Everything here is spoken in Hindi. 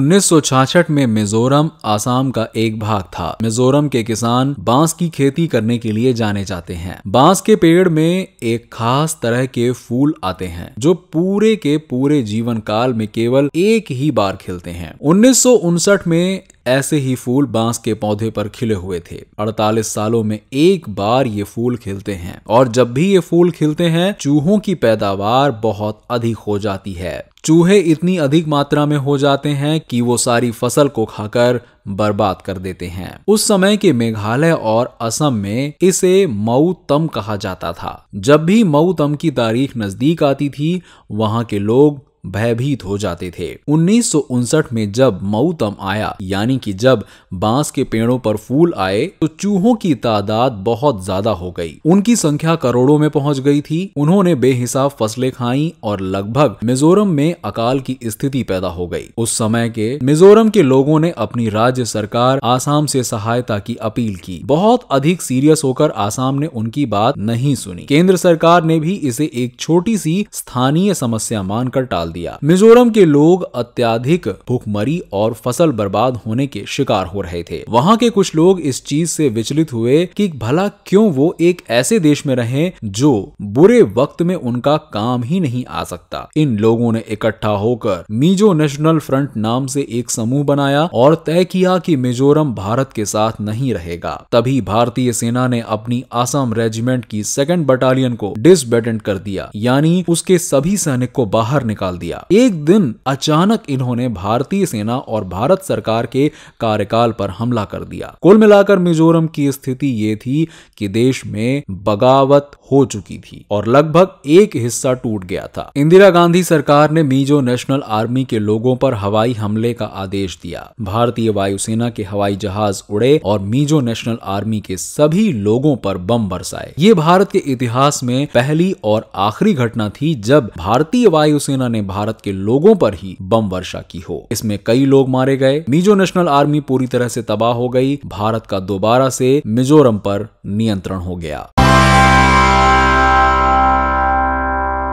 1966 में मिजोरम आसाम का एक भाग था मिजोरम के किसान बांस की खेती करने के लिए जाने जाते हैं बांस के पेड़ में एक खास तरह के फूल आते हैं जो पूरे के पूरे जीवन काल में केवल एक ही बार खिलते हैं उन्नीस में ऐसे ही फूल बांस के पौधे पर खिले हुए थे 48 सालों में एक बार ये फूल खिलते हैं और जब भी ये फूल खिलते हैं चूहों की पैदावार बहुत अधिक हो जाती है चूहे इतनी अधिक मात्रा में हो जाते हैं कि वो सारी फसल को खाकर बर्बाद कर देते हैं उस समय के मेघालय और असम में इसे मऊ तम कहा जाता था जब भी मऊ तम की तारीख नजदीक आती थी वहां के लोग भयभीत हो जाते थे उन्नीस में जब मऊतम आया यानी कि जब बांस के पेड़ों पर फूल आए तो चूहों की तादाद बहुत ज्यादा हो गई उनकी संख्या करोड़ों में पहुंच गई थी उन्होंने बेहिसाब फसलें खाई और लगभग मिजोरम में अकाल की स्थिति पैदा हो गई उस समय के मिजोरम के लोगों ने अपनी राज्य सरकार आसाम से सहायता की अपील की बहुत अधिक सीरियस होकर आसाम ने उनकी बात नहीं सुनी केंद्र सरकार ने भी इसे एक छोटी सी स्थानीय समस्या मानकर टाल डाल दिया मिजोरम के लोग अत्याधिक भूखमरी और फसल बर्बाद होने के शिकार हो रहे थे वहाँ के कुछ लोग इस चीज से विचलित हुए कि भला क्यों वो एक ऐसे देश में रहे जो बुरे वक्त में उनका काम ही नहीं आ सकता इन लोगों ने इकट्ठा होकर मिजो नेशनल फ्रंट नाम से एक समूह बनाया और तय किया कि मिजोरम भारत के साथ नहीं रहेगा तभी भारतीय सेना ने अपनी असम रेजिमेंट की सेकेंड बटालियन को डिसबेटेंट कर दिया यानी उसके सभी सैनिक को बाहर निकाल दिया एक दिन अचानक इन्होंने भारतीय सेना और भारत सरकार के कार्यकाल पर हमला कर दिया कुल मिलाकर मिजोरम की स्थिति ये थी कि देश में बगावत हो चुकी थी और लगभग एक हिस्सा टूट गया था इंदिरा गांधी सरकार ने मिजो नेशनल आर्मी के लोगों पर हवाई हमले का आदेश दिया भारतीय वायुसेना के हवाई जहाज उड़े और मिजो नेशनल आर्मी के सभी लोगों पर बम बरसाए ये भारत के इतिहास में पहली और आखिरी घटना थी जब भारतीय वायुसेना ने भारत के लोगों पर ही बम वर्षा की हो इसमें कई लोग मारे गए मिजो नेशनल आर्मी पूरी तरह से तबाह हो गई भारत का दोबारा से मिजोरम पर नियंत्रण हो गया